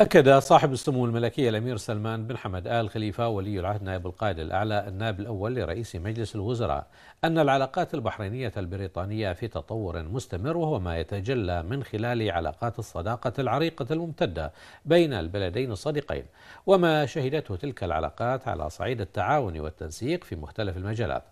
أكد صاحب السمو الملكي الأمير سلمان بن حمد آل خليفة ولي العهد نائب القائد الأعلى النائب الأول لرئيس مجلس الوزراء أن العلاقات البحرينية البريطانية في تطور مستمر وهو ما يتجلى من خلال علاقات الصداقة العريقة الممتدة بين البلدين الصديقين وما شهدته تلك العلاقات على صعيد التعاون والتنسيق في مختلف المجالات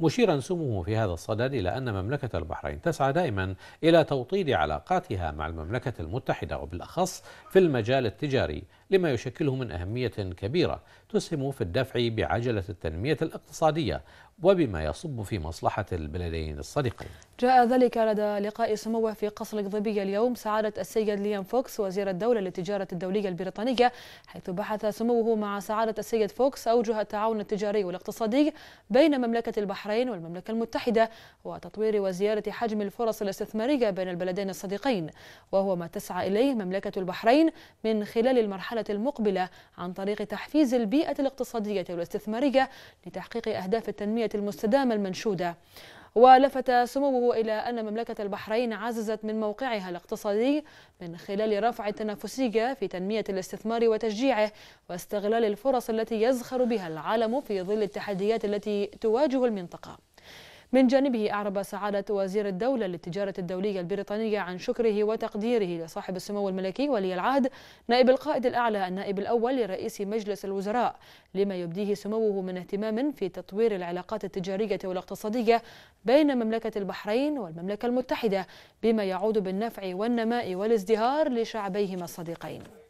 مشيرا سموه في هذا الصدد إلى أن مملكة البحرين تسعى دائما إلى توطيد علاقاتها مع المملكة المتحدة وبالأخص في المجال التجاري لما يشكله من أهمية كبيرة تسهم في الدفع بعجلة التنمية الاقتصادية وبما يصب في مصلحة البلدين الصديقين جاء ذلك لدى لقاء سموه في قصر القضيبية اليوم سعادة السيد ليام فوكس وزير الدولة للتجارة الدولية البريطانية حيث بحث سموه مع سعادة السيد فوكس أوجه التعاون التجاري والاقتصادي بين مملكة البحرين والمملكة المتحدة وتطوير وزيادة حجم الفرص الاستثمارية بين البلدين الصديقين وهو ما تسعى إليه مملكة البحرين من خلال المرحلة المقبلة عن طريق تحفيز البيئة الاقتصادية والاستثمارية لتحقيق أهداف التنمية المستدامة المنشودة ولفت سموه إلى أن مملكة البحرين عززت من موقعها الاقتصادي من خلال رفع التنافسية في تنمية الاستثمار وتشجيعه واستغلال الفرص التي يزخر بها العالم في ظل التحديات التي تواجه المنطقة من جانبه أعرب سعادة وزير الدولة للتجارة الدولية البريطانية عن شكره وتقديره لصاحب السمو الملكي ولي العهد نائب القائد الأعلى النائب الأول لرئيس مجلس الوزراء لما يبديه سموه من اهتمام في تطوير العلاقات التجارية والاقتصادية بين مملكة البحرين والمملكة المتحدة بما يعود بالنفع والنماء والازدهار لشعبيهما الصديقين